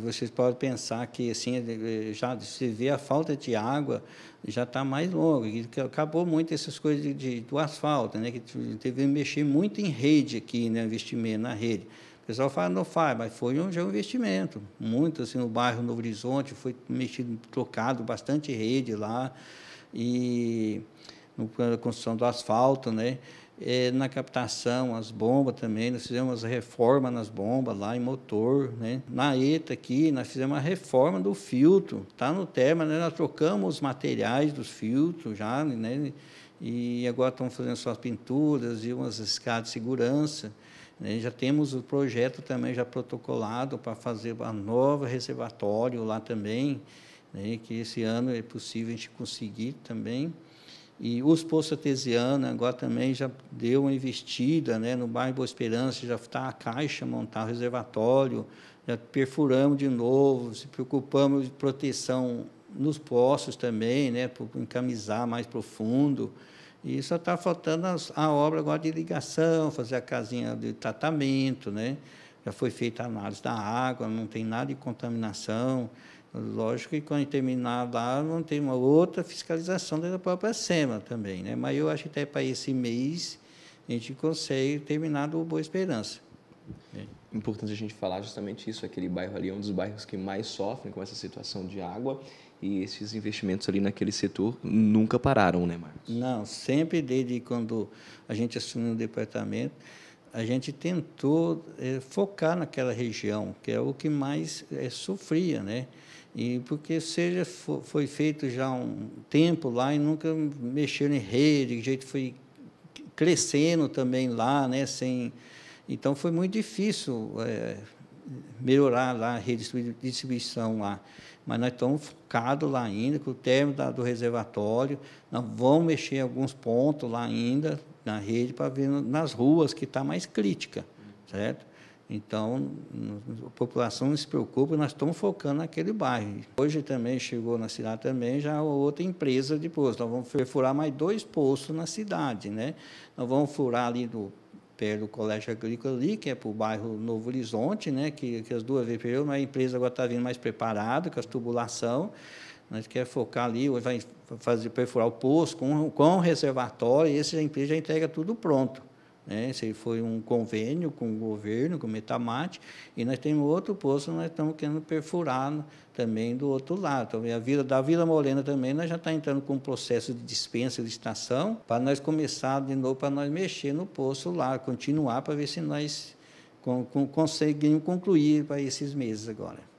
Vocês podem pensar que assim eh, eh, já se vê a falta de água já está mais longo acabou muito essas coisas de, de, do asfalto, né? Que teve que mexer muito em rede aqui, né? Investimento na rede. O pessoal fala não faz, mas foi um, já um investimento muito assim no bairro Novo Horizonte foi mexido, trocado bastante rede lá e na construção do asfalto, né? É, na captação, as bombas também, nós fizemos reforma nas bombas lá em motor, né? Na ETA aqui, nós fizemos a reforma do filtro, tá no tema, né? Nós trocamos os materiais dos filtros já, né? E agora estamos fazendo suas pinturas e umas escadas de segurança. Né? Já temos o projeto também já protocolado para fazer a nova reservatório lá também, né? que esse ano é possível a gente conseguir também. E os Poços Artesiana agora também já deu uma investida né, no bairro Boa Esperança, já está a caixa montar o reservatório, já perfuramos de novo, se preocupamos de proteção nos poços também, né, para encamisar mais profundo. E só está faltando a obra agora de ligação, fazer a casinha de tratamento, né? já foi feita a análise da água, não tem nada de contaminação. Lógico que quando terminar lá, não tem uma outra fiscalização da própria SEMA também, né? Mas eu acho que até para esse mês a gente consegue terminar do Boa Esperança. É. Importante a gente falar justamente isso, aquele bairro ali é um dos bairros que mais sofrem com essa situação de água e esses investimentos ali naquele setor nunca pararam, né, Marcos? Não, sempre desde quando a gente assumiu o departamento, a gente tentou é, focar naquela região, que é o que mais é, sofria, né? E porque seja foi feito já um tempo lá e nunca mexeram em rede, de jeito foi crescendo também lá, né? Sem, então foi muito difícil é, melhorar lá a rede de distribuição lá. Mas nós estamos focados lá ainda, com o término da, do reservatório, nós vamos mexer em alguns pontos lá ainda, na rede para ver nas ruas que está mais crítica, certo? Então, a população não se preocupa, nós estamos focando naquele bairro. Hoje também chegou na cidade também já outra empresa de poço. Nós vamos perfurar mais dois poços na cidade, né? Nós vamos furar ali do do Colégio Agrícola ali, que é para o bairro Novo Horizonte, né? Que, que as duas vezes mas a empresa agora está vindo mais preparada com as tubulação nós quer focar ali, vai fazer, perfurar o poço com, com reservatório, e esse empresa já entrega tudo pronto. Né? Esse aí foi um convênio com o governo, com o Metamate, e nós temos outro poço, nós estamos querendo perfurar também do outro lado. Então, a vida da Vila Morena também, nós já está entrando com um processo de dispensa de estação, para nós começar de novo, para nós mexer no poço lá, continuar, para ver se nós com, com, conseguimos concluir para esses meses agora.